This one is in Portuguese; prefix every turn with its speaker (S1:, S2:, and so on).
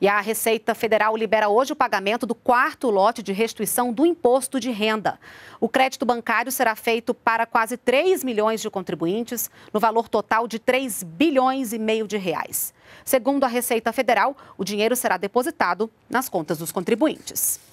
S1: E a Receita Federal libera hoje o pagamento do quarto lote de restituição do imposto de renda. O crédito bancário será feito para quase 3 milhões de contribuintes, no valor total de 3 bilhões e meio de reais. Segundo a Receita Federal, o dinheiro será depositado nas contas dos contribuintes.